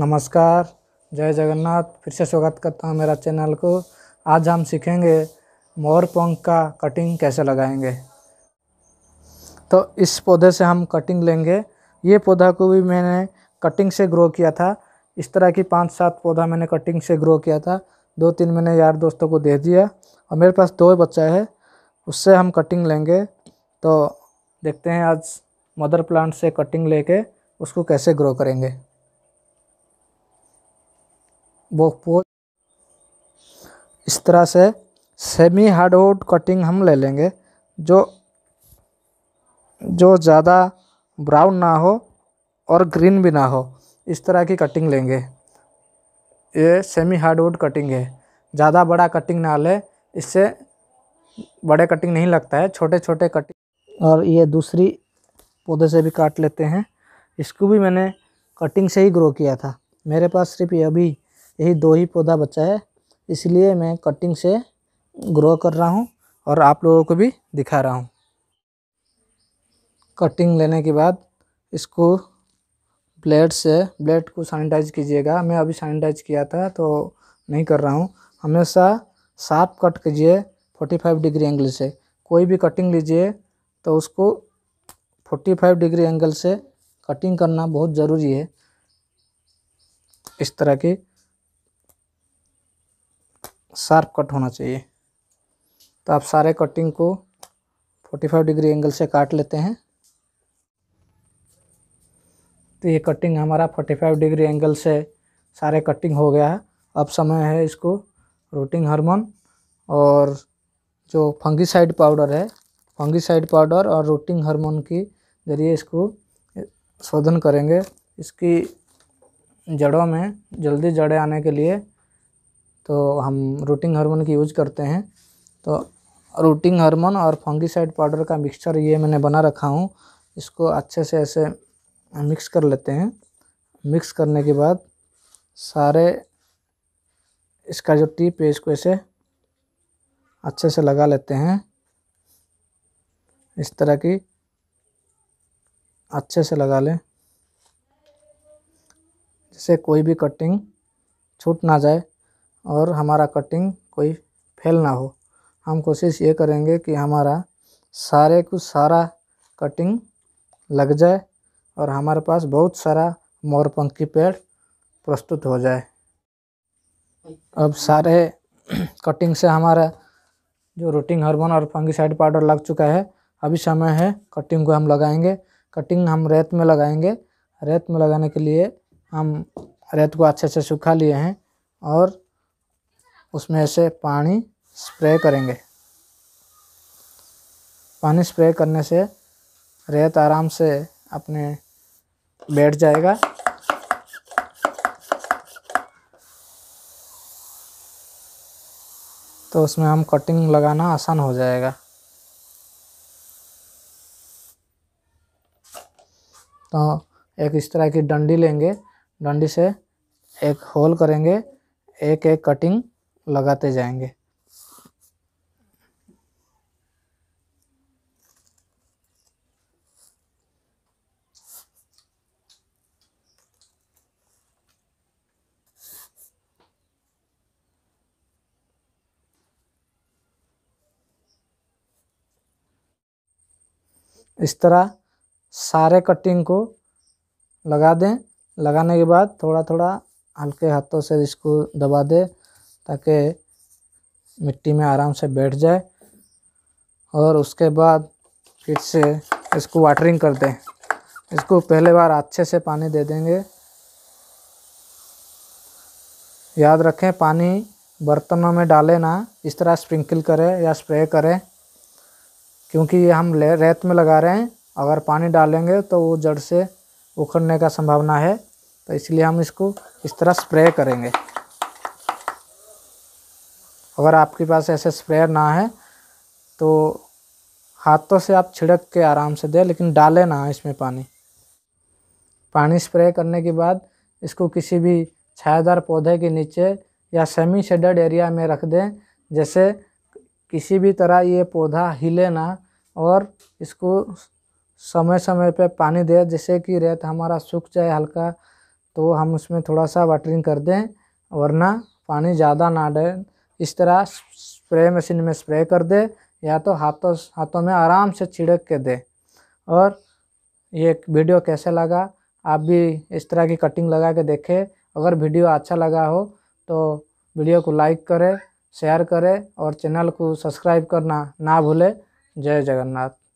नमस्कार जय जगन्नाथ फिर से स्वागत करता हूँ मेरा चैनल को आज हम सीखेंगे मोर पंख का कटिंग कैसे लगाएंगे तो इस पौधे से हम कटिंग लेंगे ये पौधा को भी मैंने कटिंग से ग्रो किया था इस तरह की पांच सात पौधा मैंने कटिंग से ग्रो किया था दो तीन मैंने यार दोस्तों को दे दिया और मेरे पास दो बच्चा है उससे हम कटिंग लेंगे तो देखते हैं आज मदर प्लांट से कटिंग लेके उसको कैसे ग्रो करेंगे वो पोल इस तरह से सेमी हार्डवुड कटिंग हम ले लेंगे जो जो ज़्यादा ब्राउन ना हो और ग्रीन भी ना हो इस तरह की कटिंग लेंगे ये सेमी हार्डवुड कटिंग है ज़्यादा बड़ा कटिंग ना ले इससे बड़े कटिंग नहीं लगता है छोटे छोटे कटिंग और ये दूसरी पौधे से भी काट लेते हैं इसको भी मैंने कटिंग से ही ग्रो किया था मेरे पास सिर्फ ये अभी यही दो ही पौधा बचा है इसलिए मैं कटिंग से ग्रो कर रहा हूँ और आप लोगों को भी दिखा रहा हूँ कटिंग लेने के बाद इसको ब्लेड से ब्लेड को सैनिटाइज कीजिएगा मैं अभी सैनिटाइज किया था तो नहीं कर रहा हूँ हमेशा साफ कट कीजिए 45 डिग्री एंगल से कोई भी कटिंग लीजिए तो उसको 45 डिग्री एंगल से कटिंग करना बहुत ज़रूरी है इस तरह की शार्प कट होना चाहिए तो आप सारे कटिंग को 45 डिग्री एंगल से काट लेते हैं तो ये कटिंग हमारा 45 डिग्री एंगल से सारे कटिंग हो गया है अब समय है इसको रूटिंग हार्मोन और जो फंगीसाइड पाउडर है फंगीसाइड पाउडर और रूटिंग हार्मोन की जरिए इसको शोधन करेंगे इसकी जड़ों में जल्दी जड़ें आने के लिए तो हम रूटिंग हार्मोन की यूज करते हैं तो रूटिंग हार्मोन और फंगिसाइड पाउडर का मिक्सचर ये मैंने बना रखा हूँ इसको अच्छे से ऐसे मिक्स कर लेते हैं मिक्स करने के बाद सारे इसका जो टिप है इसको ऐसे अच्छे से लगा लेते हैं इस तरह की अच्छे से लगा लें जिससे कोई भी कटिंग छूट ना जाए और हमारा कटिंग कोई फेल ना हो हम कोशिश ये करेंगे कि हमारा सारे कुछ सारा कटिंग लग जाए और हमारे पास बहुत सारा मोरपंखी पेड़ प्रस्तुत हो जाए अब सारे कटिंग से हमारा जो रूटिंग हार्मोन और फंगिसाइड पाउडर लग चुका है अभी समय है कटिंग को हम लगाएंगे कटिंग हम रेत में लगाएंगे रेत में लगाने के लिए हम रेत को अच्छे से सुखा लिए हैं और उसमें से पानी स्प्रे करेंगे पानी स्प्रे करने से रेत आराम से अपने बैठ जाएगा तो उसमें हम कटिंग लगाना आसान हो जाएगा तो एक इस तरह की डंडी लेंगे डंडी से एक होल करेंगे एक एक कटिंग लगाते जाएंगे इस तरह सारे कटिंग को लगा दें लगाने के बाद थोड़ा थोड़ा हल्के हाथों से इसको दबा दें ताकि मिट्टी में आराम से बैठ जाए और उसके बाद फिर से इसको वाटरिंग कर दें इसको पहले बार अच्छे से पानी दे देंगे याद रखें पानी बर्तनों में डालें ना इस तरह स्प्रिंकल करें या स्प्रे करें क्योंकि ये हम रेत में लगा रहे हैं अगर पानी डालेंगे तो वो जड़ से उखड़ने का संभावना है तो इसलिए हम इसको इस तरह स्प्रे करेंगे अगर आपके पास ऐसे स्प्रेयर ना है तो हाथों से आप छिड़क के आराम से दें लेकिन डालें ना इसमें पानी पानी स्प्रे करने के बाद इसको किसी भी छायादार पौधे के नीचे या सेमी शेडेड एरिया में रख दें जैसे किसी भी तरह ये पौधा हिले ना और इसको समय समय पे पानी दे जिससे कि रेत हमारा सूख जाए हल्का तो हम उसमें थोड़ा सा वाटरिंग कर दें वरना पानी ज़्यादा ना दें इस तरह स्प्रे मशीन में स्प्रे कर दे या तो हाथों हाथों में आराम से छिड़क के दे और ये वीडियो कैसे लगा आप भी इस तरह की कटिंग लगा के देखें अगर वीडियो अच्छा लगा हो तो वीडियो को लाइक करें शेयर करें और चैनल को सब्सक्राइब करना ना भूलें जय जगन्नाथ